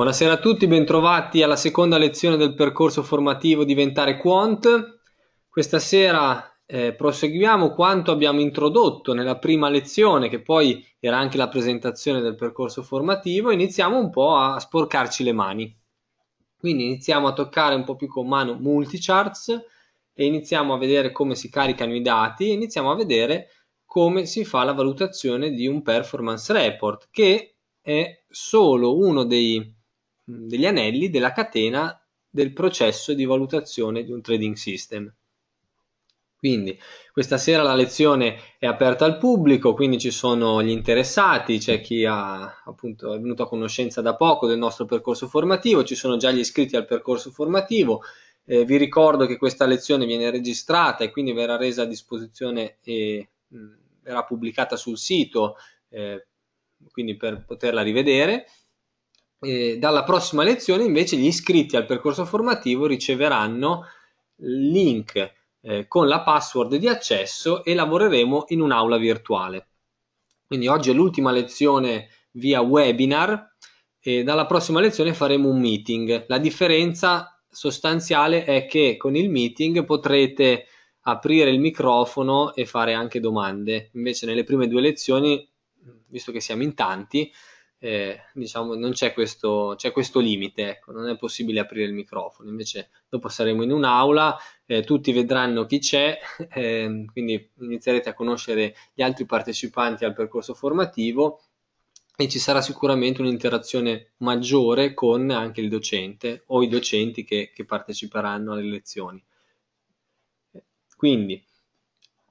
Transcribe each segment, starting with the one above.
Buonasera a tutti, bentrovati alla seconda lezione del percorso formativo Diventare Quant. Questa sera eh, proseguiamo quanto abbiamo introdotto nella prima lezione, che poi era anche la presentazione del percorso formativo, iniziamo un po' a sporcarci le mani. Quindi iniziamo a toccare un po' più con mano multicharts e iniziamo a vedere come si caricano i dati e iniziamo a vedere come si fa la valutazione di un performance report, che è solo uno dei degli anelli della catena del processo di valutazione di un trading system. Quindi questa sera la lezione è aperta al pubblico, quindi ci sono gli interessati, c'è chi ha, appunto, è venuto a conoscenza da poco del nostro percorso formativo, ci sono già gli iscritti al percorso formativo. Eh, vi ricordo che questa lezione viene registrata e quindi verrà resa a disposizione e mh, verrà pubblicata sul sito, eh, quindi per poterla rivedere. Eh, dalla prossima lezione invece gli iscritti al percorso formativo riceveranno link eh, con la password di accesso e lavoreremo in un'aula virtuale. Quindi oggi è l'ultima lezione via webinar e dalla prossima lezione faremo un meeting. La differenza sostanziale è che con il meeting potrete aprire il microfono e fare anche domande. Invece nelle prime due lezioni, visto che siamo in tanti, eh, diciamo non c'è questo, c'è questo limite, ecco, non è possibile aprire il microfono, invece dopo saremo in un'aula, eh, tutti vedranno chi c'è, eh, quindi inizierete a conoscere gli altri partecipanti al percorso formativo e ci sarà sicuramente un'interazione maggiore con anche il docente o i docenti che, che parteciperanno alle lezioni. Quindi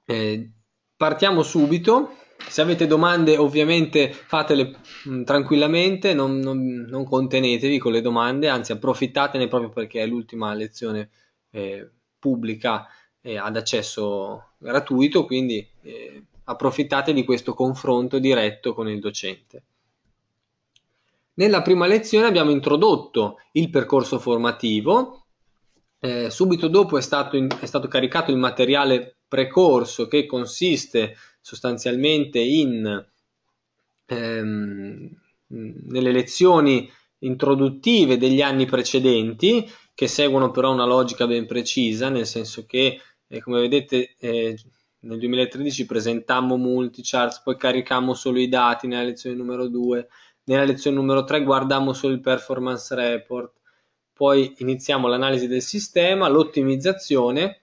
eh, partiamo subito se avete domande ovviamente fatele mh, mm, tranquillamente, non, non, non, contenetevi con le domande, anzi approfittatene proprio perché è l'ultima lezione eh, pubblica eh, ad accesso gratuito, quindi eh, approfittate di questo confronto diretto con il docente. Nella prima lezione abbiamo introdotto il percorso formativo, eh, subito dopo è stato, in, è stato, caricato il materiale precorso che consiste sostanzialmente in, ehm, nelle lezioni introduttive degli anni precedenti, che seguono però una logica ben precisa, nel senso che, eh, come vedete, eh, nel 2013 presentammo multicharts, poi caricammo solo i dati nella lezione numero 2, nella lezione numero 3 guardammo solo il performance report, poi iniziamo l'analisi del sistema, l'ottimizzazione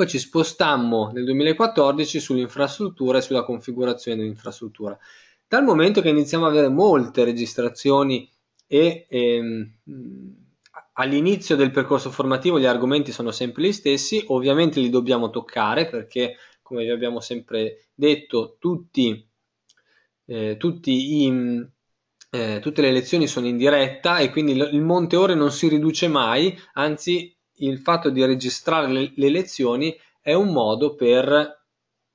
poi ci spostammo nel 2014 sull'infrastruttura e sulla configurazione dell'infrastruttura. Dal momento che iniziamo ad avere molte registrazioni e ehm, all'inizio del percorso formativo gli argomenti sono sempre gli stessi, ovviamente li dobbiamo toccare perché come vi abbiamo sempre detto tutti, eh, tutti i, eh, tutte le lezioni sono in diretta e quindi il monte ore non si riduce mai, anzi il fatto di registrare le, le lezioni è un modo per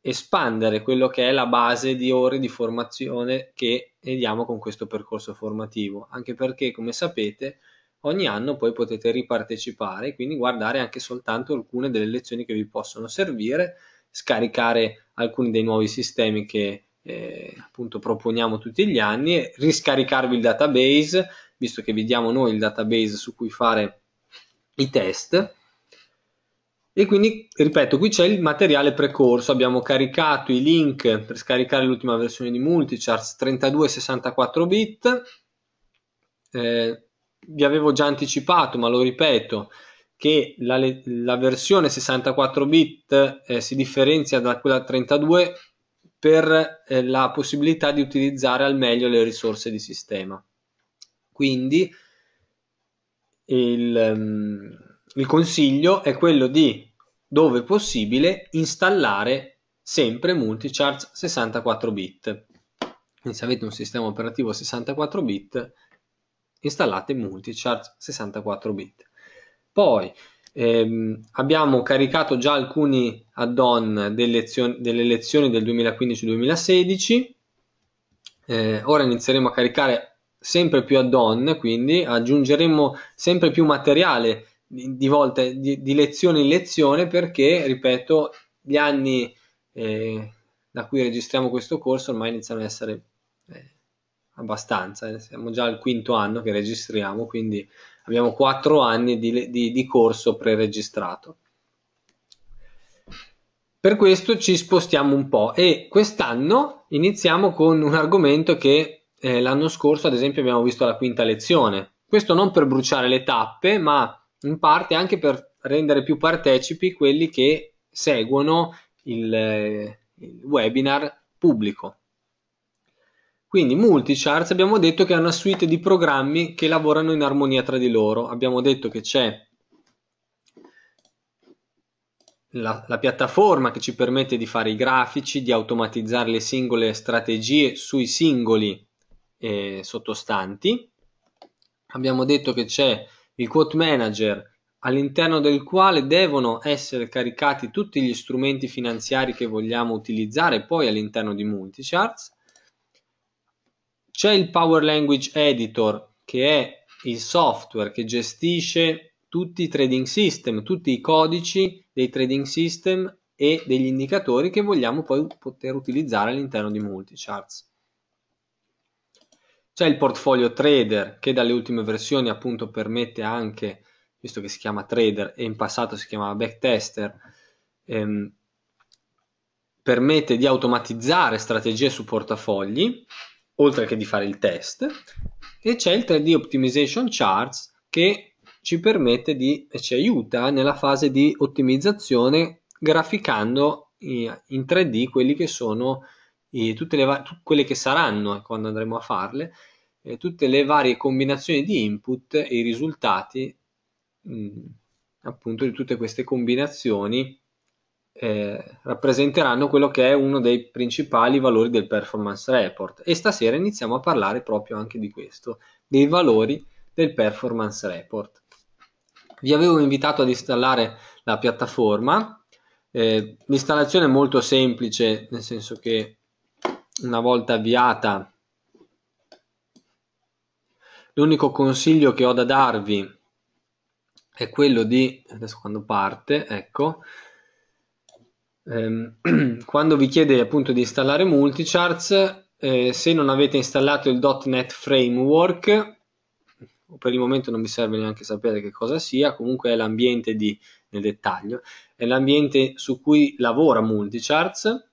espandere quello che è la base di ore di formazione che diamo con questo percorso formativo, anche perché come sapete ogni anno poi potete ripartecipare, quindi guardare anche soltanto alcune delle lezioni che vi possono servire, scaricare alcuni dei nuovi sistemi che eh, appunto proponiamo tutti gli anni, riscaricarvi il database, visto che vi diamo noi il database su cui fare i test e quindi ripeto qui c'è il materiale precorso abbiamo caricato i link per scaricare l'ultima versione di multicharts 32 64 bit eh, vi avevo già anticipato ma lo ripeto che la, la versione 64 bit eh, si differenzia da quella 32 per eh, la possibilità di utilizzare al meglio le risorse di sistema quindi il, ehm, il consiglio è quello di, dove possibile, installare sempre multicharts 64 bit. Quindi se avete un sistema operativo 64 bit, installate multicharts 64 bit. Poi ehm, abbiamo caricato già alcuni add-on delle, lezioni, delle lezioni del 2015-2016. Eh, ora inizieremo a caricare sempre più add-on, quindi aggiungeremo sempre più materiale di, volte, di, di, lezione in lezione, perché, ripeto, gli anni eh, da cui registriamo questo corso ormai iniziano ad essere eh, abbastanza, eh, siamo già al quinto anno che registriamo, quindi abbiamo quattro anni di, di, di corso preregistrato. Per questo ci spostiamo un po' e quest'anno iniziamo con un argomento che eh, l'anno scorso ad esempio abbiamo visto la quinta lezione. Questo non per bruciare le tappe, ma in parte anche per rendere più partecipi quelli che seguono il, eh, il webinar pubblico. Quindi Multicharts abbiamo detto che è una suite di programmi che lavorano in armonia tra di loro. Abbiamo detto che c'è la, la, piattaforma che ci permette di fare i grafici, di automatizzare le singole strategie sui singoli eh, sottostanti. Abbiamo detto che c'è il quote manager all'interno del quale devono essere caricati tutti gli strumenti finanziari che vogliamo utilizzare poi all'interno di Multicharts. C'è il Power Language Editor che è il software che gestisce tutti i trading system, tutti i codici dei trading system e degli indicatori che vogliamo poi poter utilizzare all'interno di Multicharts. C'è il portfolio trader che dalle ultime versioni appunto permette anche, visto che si chiama trader e in passato si chiamava backtester, ehm, permette di automatizzare strategie su portafogli, oltre che di fare il test, e c'è il 3D Optimization Charts che ci permette di, ci aiuta nella fase di ottimizzazione graficando in 3D quelli che sono tutte le va- tu- quelle che saranno eh, quando andremo a farle, eh, tutte le varie combinazioni di input e i risultati mh, mm, appunto di tutte queste combinazioni eh, rappresenteranno quello che è uno dei principali valori del performance report e stasera iniziamo a parlare proprio anche di questo, dei valori del performance report. Vi avevo invitato ad installare la piattaforma, eh, l'installazione è molto semplice nel senso che una volta avviata, l'unico consiglio che ho da darvi è quello di, adesso quando parte, ecco, ehm, quando vi chiede appunto di installare Multicharts, eh, se non avete installato il .NET Framework, per il momento non mi serve neanche sapere che cosa sia, comunque è l'ambiente di, nel dettaglio, è l'ambiente su cui lavora Multicharts,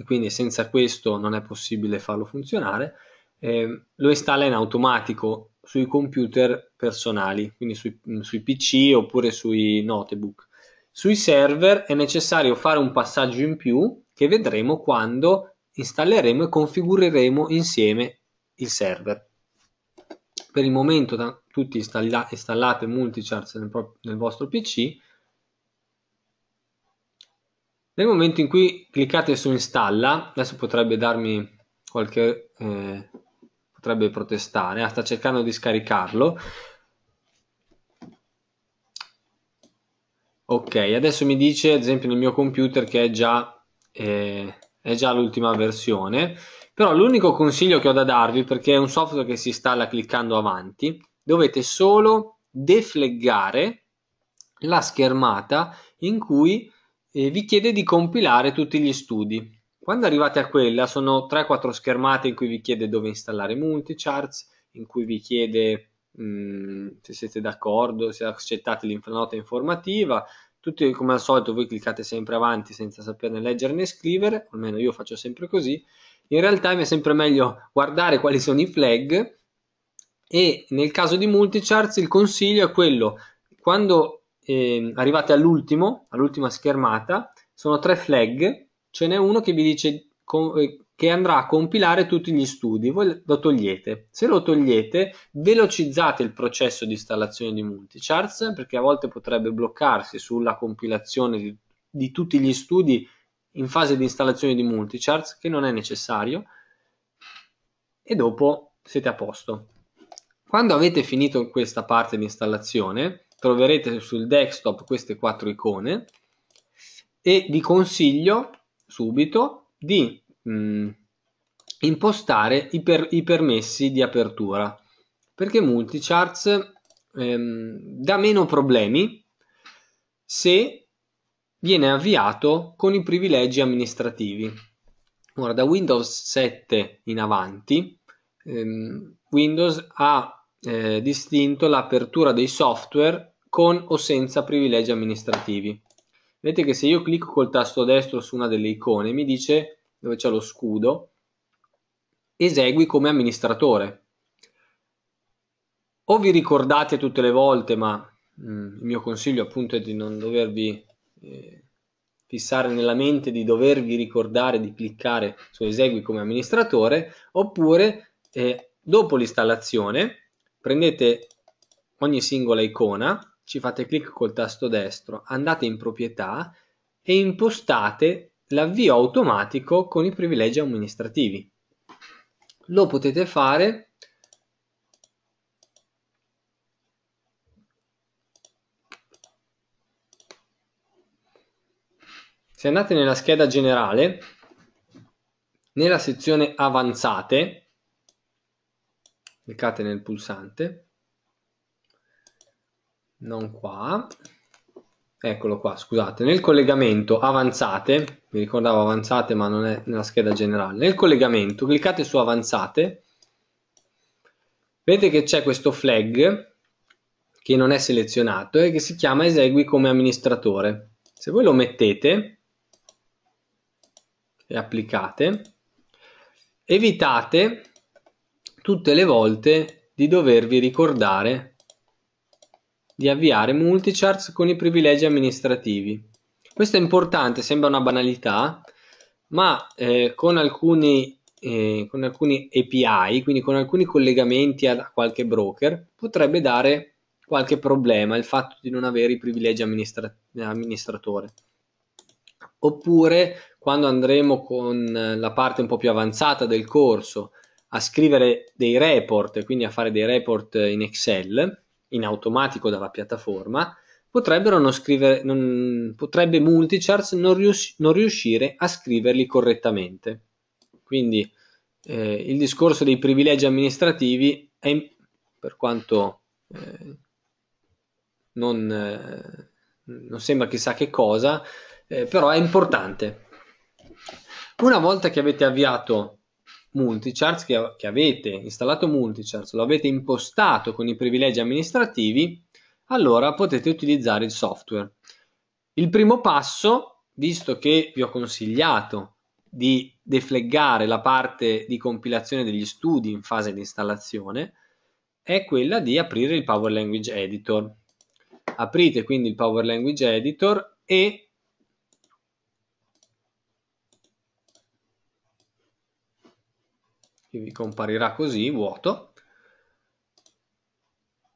e quindi senza questo non è possibile farlo funzionare, eh, lo installa in automatico sui computer personali, quindi sui, mm, sui PC oppure sui notebook. Sui server è necessario fare un passaggio in più che vedremo quando installeremo e configureremo insieme il server. Per il momento tutti installa- installate Multicharts nel, nel vostro PC nel momento in cui cliccate su installa, adesso potrebbe darmi qualche... Eh, potrebbe protestare, ah, sta cercando di scaricarlo. Ok, adesso mi dice ad esempio nel mio computer che è già, eh, già l'ultima versione, però l'unico consiglio che ho da darvi, perché è un software che si installa cliccando avanti, dovete solo defleggare la schermata in cui e vi chiede di compilare tutti gli studi. Quando arrivate a quella sono 3-4 schermate in cui vi chiede dove installare multicharts, in cui vi chiede mh, mm, se siete d'accordo, se accettate l'infranota informativa, tutti come al solito voi cliccate sempre avanti senza saperne leggere né scrivere, almeno io faccio sempre così, in realtà mi è sempre meglio guardare quali sono i flag e nel caso di multicharts il consiglio è quello, quando eh, arrivate all'ultimo, all'ultima schermata, sono tre flag, ce n'è uno che vi dice eh, che andrà a compilare tutti gli studi, voi lo togliete. Se lo togliete, velocizzate il processo di installazione di multicharts, perché a volte potrebbe bloccarsi sulla compilazione di, di tutti gli studi in fase di installazione di multicharts, che non è necessario, e dopo siete a posto. Quando avete finito questa parte di installazione, troverete sul desktop queste quattro icone e vi consiglio subito di mh, mm, impostare i, per, i, permessi di apertura perché Multicharts ehm, dà meno problemi se viene avviato con i privilegi amministrativi. Ora, da Windows 7 in avanti, ehm, Windows ha eh, distinto l'apertura dei software con o senza privilegi amministrativi. Vedete che se io clicco col tasto destro su una delle icone mi dice dove c'è lo scudo esegui come amministratore. O vi ricordate tutte le volte, ma mh, mm, il mio consiglio appunto è di non dovervi eh, fissare nella mente, di dovervi ricordare di cliccare su esegui come amministratore, oppure eh, dopo l'installazione prendete ogni singola icona ci fate clic col tasto destro, andate in proprietà e impostate l'avvio automatico con i privilegi amministrativi. Lo potete fare se andate nella scheda generale, nella sezione avanzate, cliccate nel pulsante, non qua, eccolo qua, scusate, nel collegamento avanzate, mi ricordavo avanzate ma non è nella scheda generale, nel collegamento cliccate su avanzate, vedete che c'è questo flag che non è selezionato e che si chiama esegui come amministratore. Se voi lo mettete e applicate, evitate tutte le volte di dovervi ricordare di avviare multicharts con i privilegi amministrativi. Questo è importante, sembra una banalità, ma eh, con, alcuni, eh, con alcuni API, quindi con alcuni collegamenti a qualche broker, potrebbe dare qualche problema il fatto di non avere i privilegi amministra amministratore. Oppure quando andremo con la parte un po' più avanzata del corso a scrivere dei report, quindi a fare dei report in Excel, in automatico dalla piattaforma, potrebbero non scrivere, non, potrebbe Multicharts non, rius- non, riuscire a scriverli correttamente. Quindi eh, il discorso dei privilegi amministrativi è per quanto eh, non, eh, non, sembra chissà che cosa, eh, però è importante. Una volta che avete avviato multicharts che, che avete installato multicharts, lo avete impostato con i privilegi amministrativi, allora potete utilizzare il software. Il primo passo, visto che vi ho consigliato di defleggare la parte di compilazione degli studi in fase di installazione, è quella di aprire il Power Language Editor. Aprite quindi il Power Language Editor e che vi comparirà così vuoto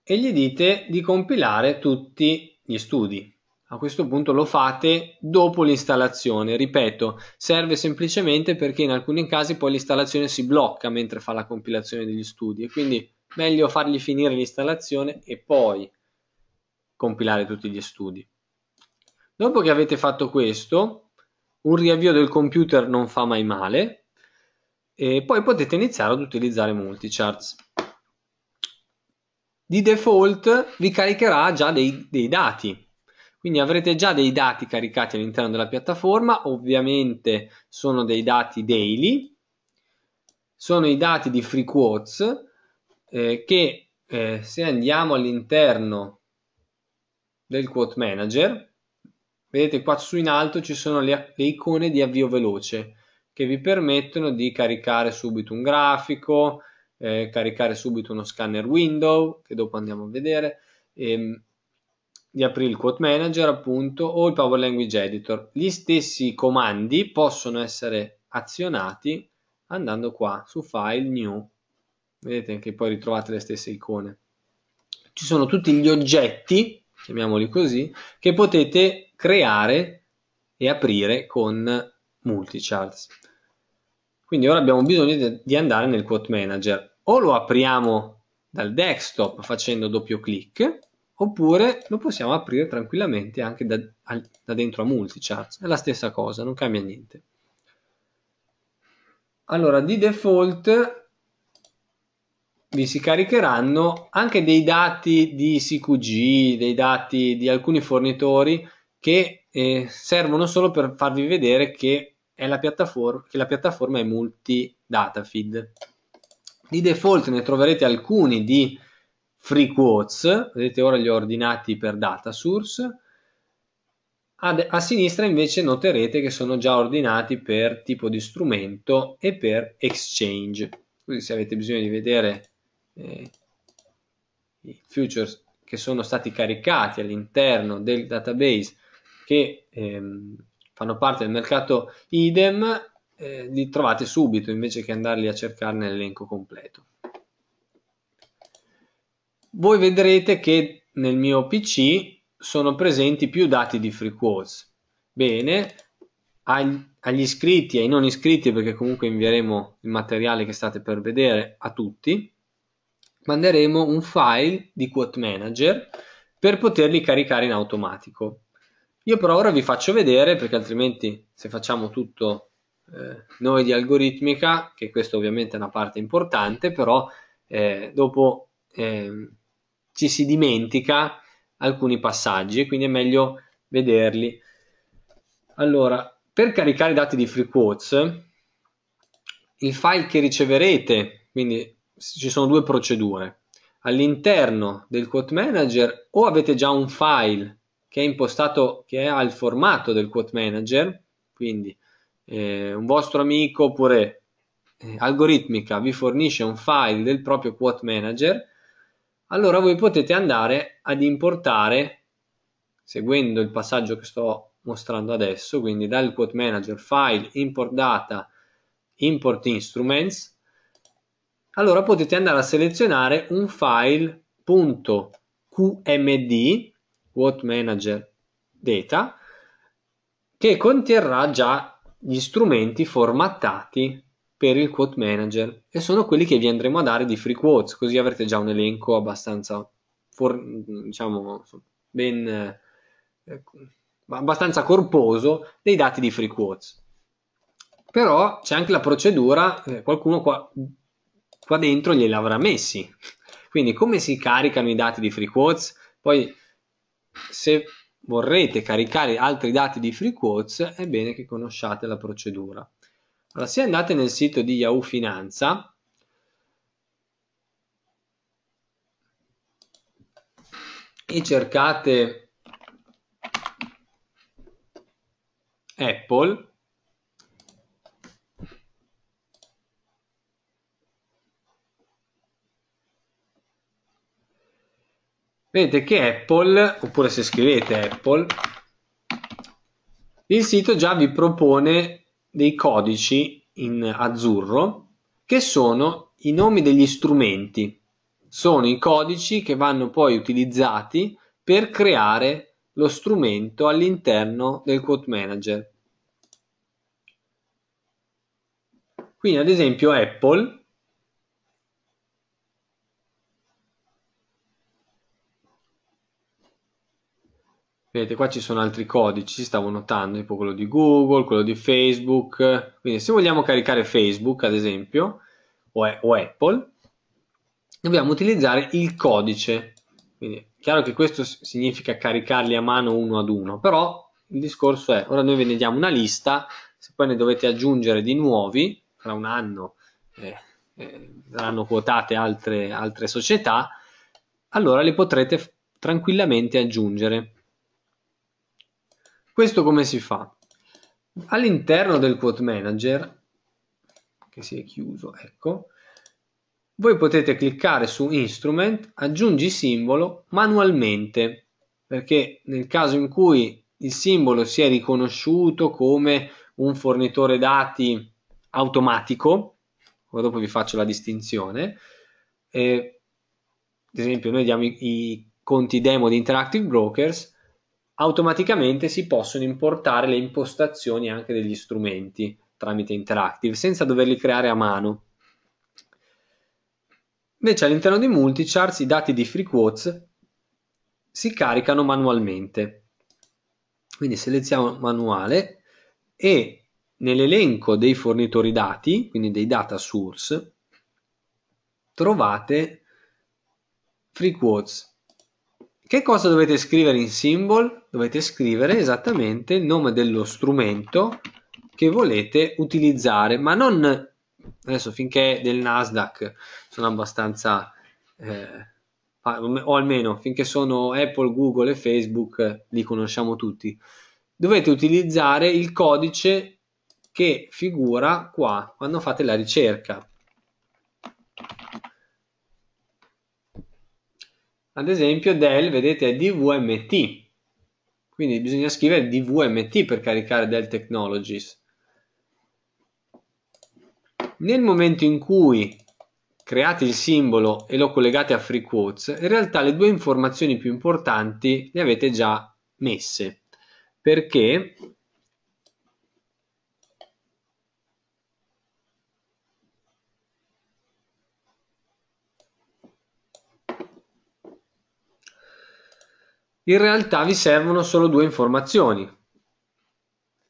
e gli dite di compilare tutti gli studi. A questo punto lo fate dopo l'installazione, ripeto, serve semplicemente perché in alcuni casi poi l'installazione si blocca mentre fa la compilazione degli studi e quindi meglio fargli finire l'installazione e poi compilare tutti gli studi. Dopo che avete fatto questo, un riavvio del computer non fa mai male, e poi potete iniziare ad utilizzare Multicharts. Di default vi caricherà già dei, dei dati, quindi avrete già dei dati caricati all'interno della piattaforma, ovviamente sono dei dati daily, sono i dati di free quotes eh, che eh, se andiamo all'interno del quote manager, vedete qua su in alto ci sono le, le icone di avvio veloce, che vi permettono di caricare subito un grafico, eh, caricare subito uno scanner window, che dopo andiamo a vedere, ehm, di aprire il quote manager appunto o il power language editor. Gli stessi comandi possono essere azionati andando qua su file new. Vedete che poi ritrovate le stesse icone. Ci sono tutti gli oggetti, chiamiamoli così, che potete creare e aprire con multicharts. Quindi ora abbiamo bisogno di andare nel quote manager. O lo apriamo dal desktop facendo doppio clic, oppure lo possiamo aprire tranquillamente anche da, da dentro a multicharts. È la stessa cosa, non cambia niente. Allora, di default vi si caricheranno anche dei dati di CQG, dei dati di alcuni fornitori che eh, servono solo per farvi vedere che è la piattaforma, che la piattaforma è multi data feed. Di default ne troverete alcuni di free quotes, vedete ora li ho ordinati per data source, a, a sinistra invece noterete che sono già ordinati per tipo di strumento e per exchange. Quindi se avete bisogno di vedere eh, i futures che sono stati caricati all'interno del database che ehm, fanno parte del mercato idem, eh, li trovate subito invece che andarli a cercare nell'elenco completo. Voi vedrete che nel mio PC sono presenti più dati di free quotes. Bene, agli iscritti e ai non iscritti, perché comunque invieremo il materiale che state per vedere a tutti, manderemo un file di quote manager per poterli caricare in automatico. Io però ora vi faccio vedere perché altrimenti se facciamo tutto eh, noi di algoritmica, che questo ovviamente è una parte importante, però eh, dopo eh, ci si dimentica alcuni passaggi e quindi è meglio vederli. Allora, per caricare i dati di FreeQuotes, il file che riceverete, quindi ci sono due procedure, all'interno del Quote Manager o avete già un file che è impostato, che ha il formato del quote manager, quindi eh, un vostro amico oppure eh, algoritmica vi fornisce un file del proprio quote manager, allora voi potete andare ad importare, seguendo il passaggio che sto mostrando adesso, quindi dal quote manager file import data import instruments, allora potete andare a selezionare un file .qmd What Manager Data, che conterrà già gli strumenti formattati per il quote manager e sono quelli che vi andremo a dare di free quotes, così avrete già un elenco abbastanza, for, diciamo, ben, eh, abbastanza corposo dei dati di free quotes. Però c'è anche la procedura, eh, qualcuno qua, qua dentro gliel'avrà messi. Quindi come si caricano i dati di free quotes? Poi se vorrete caricare altri dati di FreeQuotes è bene che conosciate la procedura. Allora, se andate nel sito di Yahoo Finanza, e cercate Apple, vedete che Apple, oppure se scrivete Apple, il sito già vi propone dei codici in azzurro che sono i nomi degli strumenti, sono i codici che vanno poi utilizzati per creare lo strumento all'interno del quote manager. Quindi ad esempio Apple Vedete, qua ci sono altri codici, stavo notando, tipo quello di Google, quello di Facebook. Quindi se vogliamo caricare Facebook, ad esempio, o, o Apple, dobbiamo utilizzare il codice. Quindi chiaro che questo significa caricarli a mano uno ad uno, però il discorso è, ora noi ve ne diamo una lista, se poi ne dovete aggiungere di nuovi, tra un anno eh, eh, saranno quotate altre, altre società, allora li potrete tranquillamente aggiungere questo come si fa? All'interno del quote manager, che si è chiuso, ecco, voi potete cliccare su instrument, aggiungi simbolo manualmente, perché nel caso in cui il simbolo sia riconosciuto come un fornitore dati automatico, dopo vi faccio la distinzione, eh, ad esempio noi diamo i, i conti demo di Interactive Brokers, automaticamente si possono importare le impostazioni anche degli strumenti tramite Interactive senza doverli creare a mano. Invece all'interno di Multicharts i dati di FreeQuotes si caricano manualmente. Quindi selezioniamo manuale e nell'elenco dei fornitori dati, quindi dei data source, trovate FreeQuotes che cosa dovete scrivere in symbol? Dovete scrivere esattamente il nome dello strumento che volete utilizzare, ma non adesso finché del Nasdaq sono abbastanza eh, o almeno finché sono Apple, Google e Facebook li conosciamo tutti. Dovete utilizzare il codice che figura qua quando fate la ricerca. ad esempio del, vedete, è dvmt, quindi bisogna scrivere dvmt per caricare Dell technologies. Nel momento in cui create il simbolo e lo collegate a FreeQuotes, in realtà le due informazioni più importanti le avete già messe, perché In realtà vi servono solo due informazioni,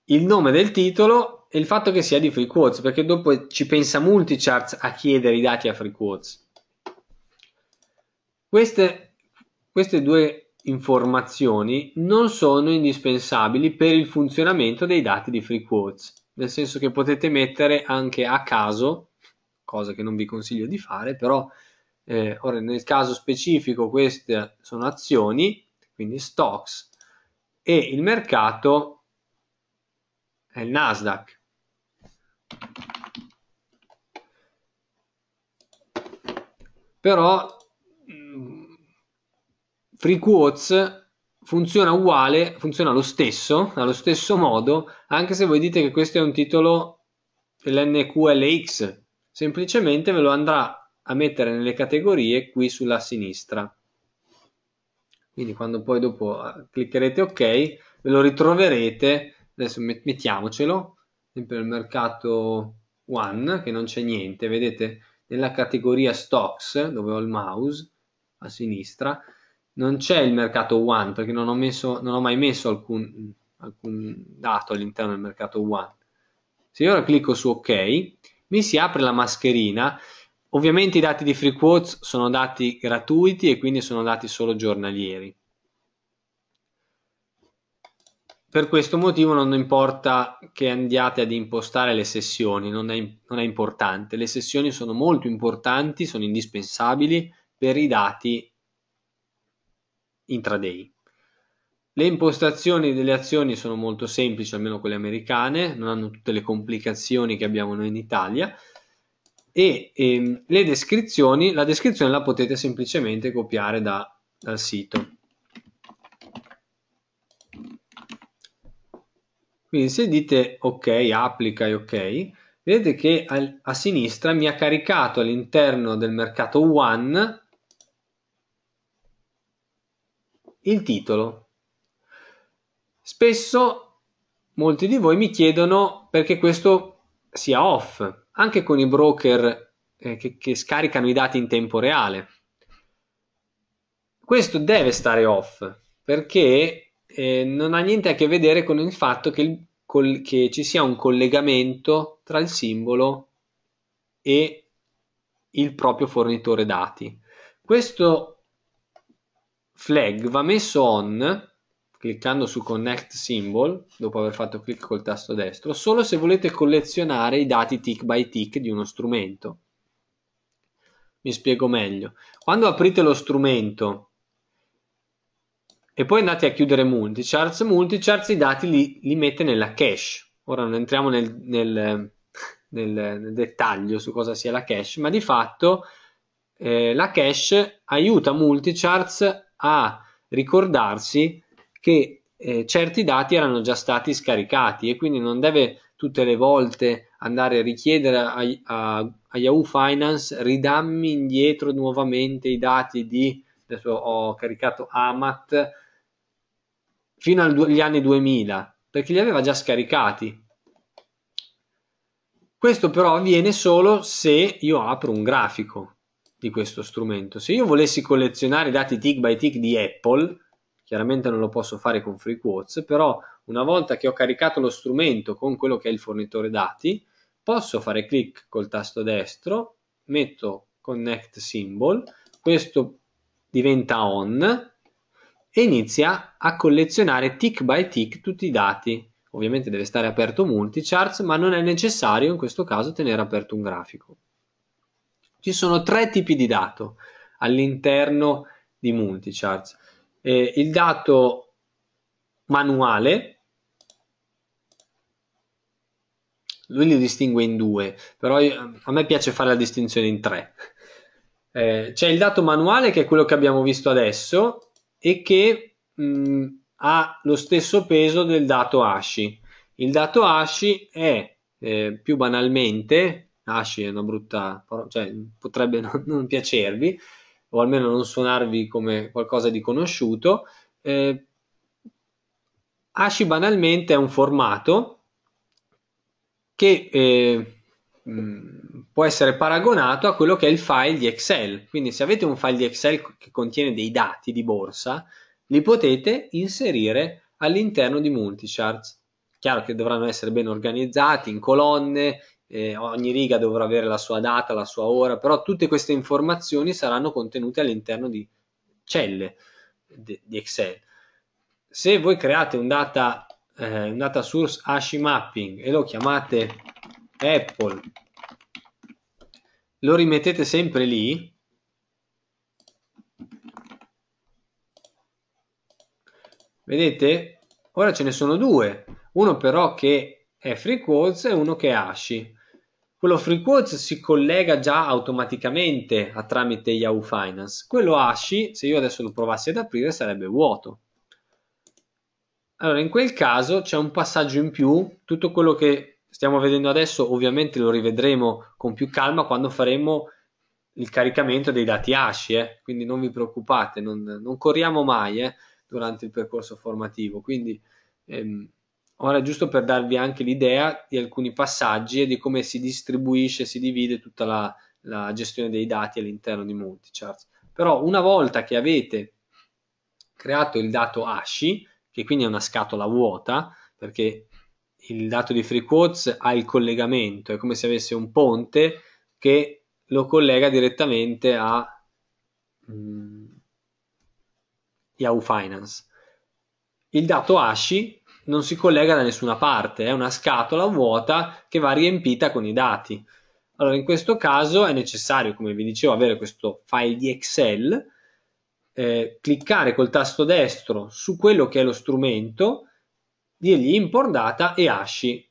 il nome del titolo e il fatto che sia di FreeQuotes, perché dopo ci pensa Multicharts a chiedere i dati a FreeQuotes. Queste, queste due informazioni non sono indispensabili per il funzionamento dei dati di FreeQuotes, nel senso che potete mettere anche a caso, cosa che non vi consiglio di fare, però eh, ora nel caso specifico queste sono azioni, quindi stocks, e il mercato è il Nasdaq. Però mm, free quotes funziona uguale, funziona lo stesso, allo stesso modo, anche se voi dite che questo è un titolo dell'NQLX, semplicemente ve lo andrà a mettere nelle categorie qui sulla sinistra. Quindi quando poi dopo ah, cliccherete ok, ve lo ritroverete, adesso mettiamocelo, sempre nel mercato one che non c'è niente, vedete nella categoria stocks dove ho il mouse a sinistra non c'è il mercato one perché non ho, messo, non ho mai messo alcun, alcun dato all'interno del mercato one. Se io ora clicco su ok mi si apre la mascherina Ovviamente i dati di FreeQuotes sono dati gratuiti e quindi sono dati solo giornalieri. Per questo motivo non importa che andiate ad impostare le sessioni, non è, non è importante. Le sessioni sono molto importanti, sono indispensabili per i dati intraday. Le impostazioni delle azioni sono molto semplici, almeno quelle americane, non hanno tutte le complicazioni che abbiamo noi in Italia, e ehm, le descrizioni, la descrizione la potete semplicemente copiare da, dal sito. Quindi se dite ok, applica e ok, vedete che al, a sinistra mi ha caricato all'interno del mercato One il titolo. Spesso molti di voi mi chiedono perché questo sia off anche con i broker eh, che, che scaricano i dati in tempo reale. Questo deve stare off perché eh, non ha niente a che vedere con il fatto che, il, col, che, ci sia un collegamento tra il simbolo e il proprio fornitore dati. Questo flag va messo on cliccando su Connect Symbol, dopo aver fatto clic col tasto destro, solo se volete collezionare i dati tick by tick di uno strumento. Mi spiego meglio. Quando aprite lo strumento e poi andate a chiudere Multicharts, Multicharts i dati li, li mette nella cache. Ora non entriamo nel, nel, nel, nel dettaglio su cosa sia la cache, ma di fatto... Eh, la cache aiuta Multicharts a ricordarsi che eh, certi dati erano già stati scaricati e quindi non deve tutte le volte andare a richiedere a, a, a Yahoo Finance ridammi indietro nuovamente i dati di adesso ho caricato Amat fino agli anni 2000 perché li aveva già scaricati questo però avviene solo se io apro un grafico di questo strumento se io volessi collezionare i dati tick by tick di Apple chiaramente non lo posso fare con FreeQuotes, però una volta che ho caricato lo strumento con quello che è il fornitore dati, posso fare clic col tasto destro, metto connect symbol, questo diventa on e inizia a collezionare tick by tick tutti i dati. Ovviamente deve stare aperto multicharts, ma non è necessario in questo caso tenere aperto un grafico. Ci sono tre tipi di dato all'interno di multicharts eh, il dato manuale, lui li distingue in due, però io, a me piace fare la distinzione in tre. Eh, c'è il dato manuale che è quello che abbiamo visto adesso e che mh, mm, ha lo stesso peso del dato ASCII. Il dato ASCII è eh, più banalmente, ASCII è una brutta, cioè, potrebbe non, non piacervi, o almeno non suonarvi come qualcosa di conosciuto. Eh, ASCII banalmente è un formato che eh, mm, può essere paragonato a quello che è il file di Excel. Quindi se avete un file di Excel che contiene dei dati di borsa, li potete inserire all'interno di Multicharts. Chiaro che dovranno essere ben organizzati in colonne, eh, ogni riga dovrà avere la sua data, la sua ora, però tutte queste informazioni saranno contenute all'interno di celle di, Excel. Se voi create un data, eh, un data source hash mapping e lo chiamate Apple, lo rimettete sempre lì, vedete ora ce ne sono due uno però che è free quotes e uno che è hashi. Quello free quotes si collega già automaticamente a, tramite Yahoo Finance. Quello hashi, se io adesso lo provassi ad aprire, sarebbe vuoto. Allora, in quel caso c'è un passaggio in più, tutto quello che stiamo vedendo adesso ovviamente lo rivedremo con più calma quando faremo il caricamento dei dati ASCII, eh? quindi non vi preoccupate, non, non corriamo mai eh, durante il percorso formativo, quindi ehm, Ora, giusto per darvi anche l'idea di alcuni passaggi e di come si distribuisce, si divide tutta la, la gestione dei dati all'interno di Multicharts. Però una volta che avete creato il dato ASCII, che quindi è una scatola vuota, perché il dato di FreeQuotes ha il collegamento, è come se avesse un ponte che lo collega direttamente a um, Yahoo Finance. Il dato ASCII non si collega da nessuna parte, è una scatola vuota che va riempita con i dati. Allora, in questo caso è necessario, come vi dicevo, avere questo file di Excel, eh, cliccare col tasto destro su quello che è lo strumento, dirgli import data e asci.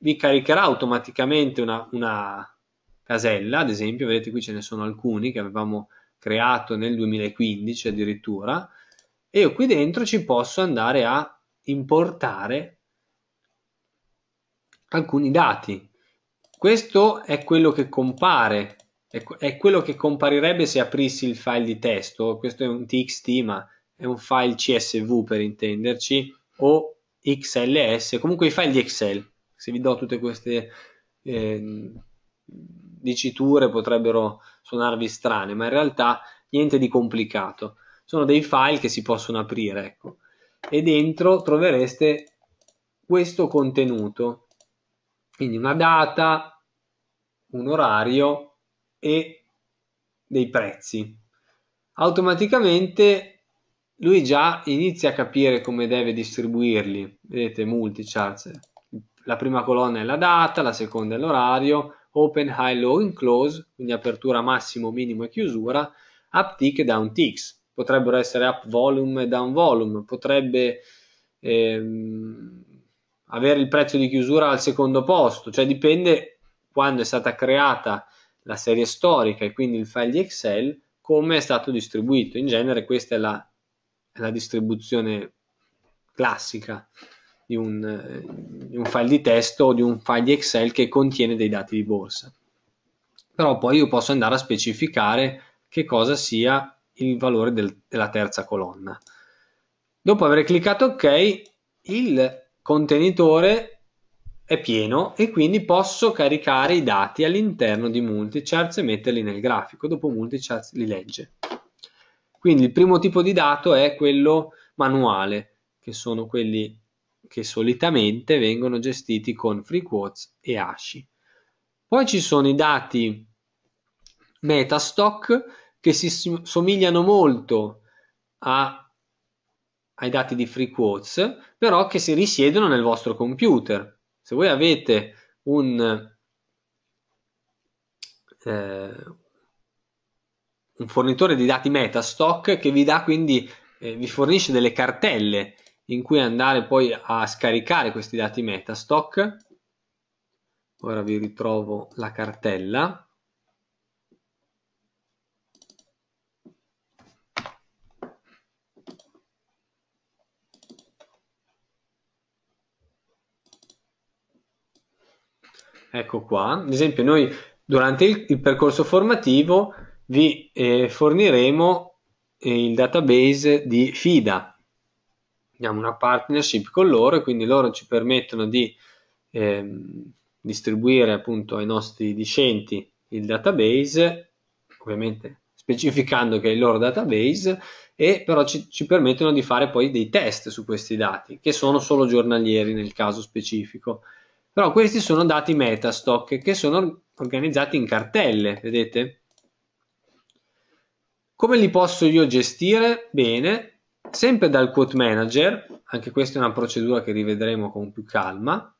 Vi caricherà automaticamente una, una casella, ad esempio, vedete qui ce ne sono alcuni che avevamo creato nel 2015 addirittura, e io qui dentro ci posso andare a importare alcuni dati. Questo è quello che compare, è quello che comparirebbe se aprissi il file di testo, questo è un txt ma è un file csv per intenderci, o xls, comunque i file di Excel. Se vi do tutte queste eh, diciture potrebbero suonarvi strane, ma in realtà niente di complicato. Sono dei file che si possono aprire, ecco e dentro trovereste questo contenuto quindi una data un orario e dei prezzi automaticamente lui già inizia a capire come deve distribuirli vedete multi multicharts la prima colonna è la data la seconda è l'orario open high low in close quindi apertura massimo minimo e chiusura uptick down ticks potrebbero essere up volume e down volume, potrebbe ehm, avere il prezzo di chiusura al secondo posto, cioè dipende quando è stata creata la serie storica e quindi il file di Excel come è stato distribuito. In genere questa è la, è la distribuzione classica di un, di un file di testo o di un file di Excel che contiene dei dati di borsa. Però poi io posso andare a specificare che cosa sia il valore del, della terza colonna. Dopo aver cliccato ok, il contenitore è pieno e quindi posso caricare i dati all'interno di Multicharts e metterli nel grafico. Dopo Multicharts li legge. Quindi il primo tipo di dato è quello manuale, che sono quelli che solitamente vengono gestiti con FreeQuotes e ASCII. Poi ci sono i dati metastock che si somigliano molto a, ai dati di FreeQuotes, però che si risiedono nel vostro computer. Se voi avete un, eh, un fornitore di dati Metastock che vi dà quindi, eh, vi fornisce delle cartelle in cui andare poi a scaricare questi dati Metastock. Ora vi ritrovo la cartella Ecco qua, ad esempio noi durante il, il percorso formativo vi eh, forniremo eh, il database di FIDA, abbiamo una partnership con loro e quindi loro ci permettono di eh, distribuire appunto ai nostri discenti il database, ovviamente specificando che è il loro database, e però ci, ci, permettono di fare poi dei test su questi dati, che sono solo giornalieri nel caso specifico. Però questi sono dati metastock che sono organizzati in cartelle, vedete? Come li posso io gestire? Bene, sempre dal quote manager, anche questa è una procedura che rivedremo con più calma,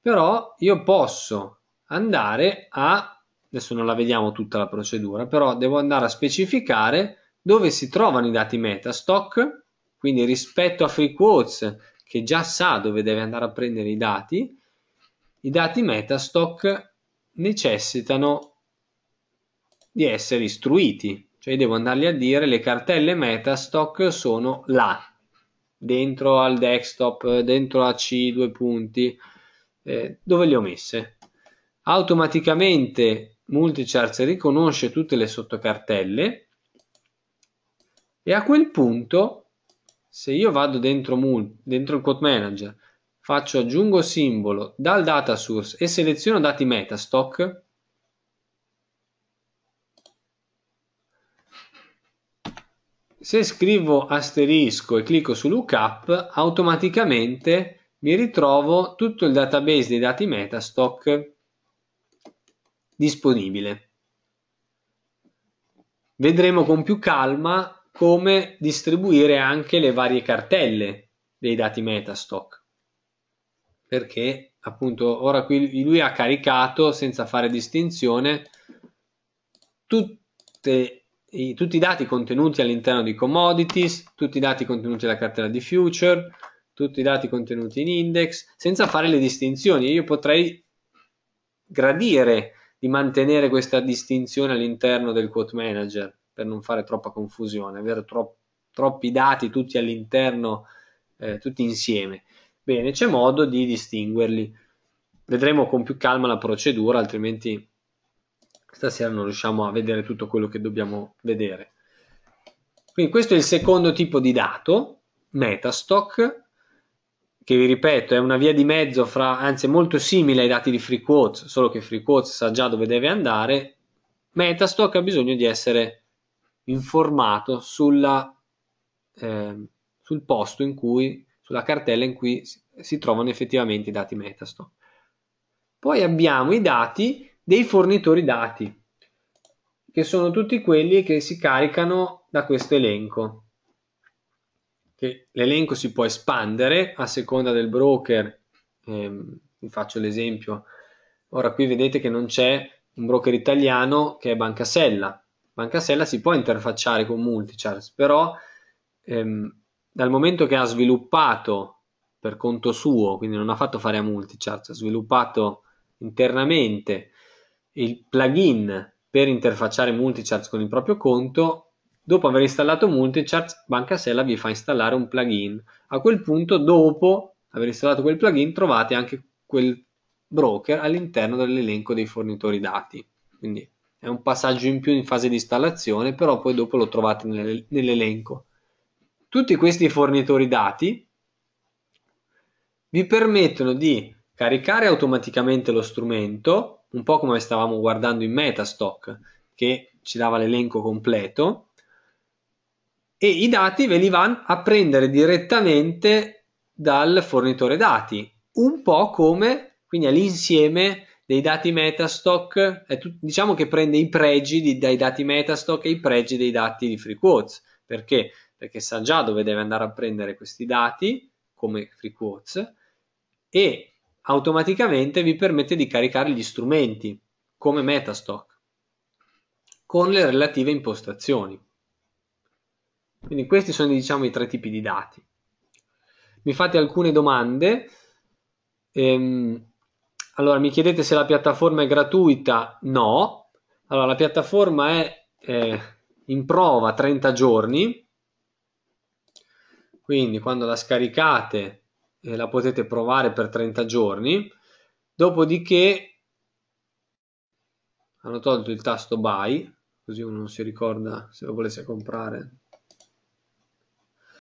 però io posso andare a, adesso non la vediamo tutta la procedura, però devo andare a specificare dove si trovano i dati metastock, quindi rispetto a free quotes che già sa dove deve andare a prendere i dati, i dati Metastock necessitano di essere istruiti, cioè devo andargli a dire le cartelle Metastock sono là, dentro al desktop, dentro a C, due punti, eh, dove le ho messe. Automaticamente Multicharts riconosce tutte le sottocartelle e a quel punto se io vado dentro, dentro il quote manager faccio aggiungo simbolo dal data source e seleziono dati metastock se scrivo asterisco e clicco su lookup automaticamente mi ritrovo tutto il database dei dati metastock disponibile vedremo con più calma come distribuire anche le varie cartelle dei dati metastock perché appunto ora qui lui ha caricato senza fare distinzione tutte, i, tutti i dati contenuti all'interno di commodities, tutti i dati contenuti nella cartella di future, tutti i dati contenuti in index, senza fare le distinzioni. Io potrei gradire di mantenere questa distinzione all'interno del quote manager per non fare troppa confusione, avere tro troppi dati tutti all'interno, eh, tutti insieme. Bene, c'è modo di distinguerli. Vedremo con più calma la procedura, altrimenti stasera non riusciamo a vedere tutto quello che dobbiamo vedere. Quindi questo è il secondo tipo di dato, metastock, che vi ripeto è una via di mezzo fra, anzi molto simile ai dati di FreeQuotes, solo che FreeQuotes sa già dove deve andare, Metastock ha bisogno di essere informato sulla, eh, sul posto in cui sulla cartella in cui si trovano effettivamente i dati Metastore. Poi abbiamo i dati dei fornitori dati, che sono tutti quelli che si caricano da questo elenco. Che l'elenco si può espandere a seconda del broker, ehm, vi faccio l'esempio, ora qui vedete che non c'è un broker italiano che è Banca Sella. Banca Sella si può interfacciare con Multichars, però ehm, dal momento che ha sviluppato per conto suo, quindi non ha fatto fare a Multichart, ha sviluppato internamente il plugin per interfacciare Multichart con il proprio conto, dopo aver installato Multichart, Banca Sella vi fa installare un plugin. A quel punto, dopo aver installato quel plugin, trovate anche quel broker all'interno dell'elenco dei fornitori dati. Quindi è un passaggio in più in fase di installazione, però poi dopo lo trovate nell'elenco. Tutti questi fornitori dati vi permettono di caricare automaticamente lo strumento, un po' come stavamo guardando in Metastock, che ci dava l'elenco completo, e i dati ve li vanno a prendere direttamente dal fornitore dati, un po' come, quindi all'insieme dei dati Metastock, diciamo che prende i pregi di, dai dati Metastock e i pregi dei dati di FreeQuotes, perché perché sa già dove deve andare a prendere questi dati, come free quotes, e automaticamente vi permette di caricare gli strumenti, come Metastock, con le relative impostazioni. Quindi questi sono diciamo i tre tipi di dati. Mi fate alcune domande. Ehm, allora, mi chiedete se la piattaforma è gratuita? No. Allora, la piattaforma è eh, in prova 30 giorni, quindi quando la scaricate eh, la potete provare per 30 giorni, dopodiché hanno tolto il tasto buy, così uno non si ricorda se lo volesse comprare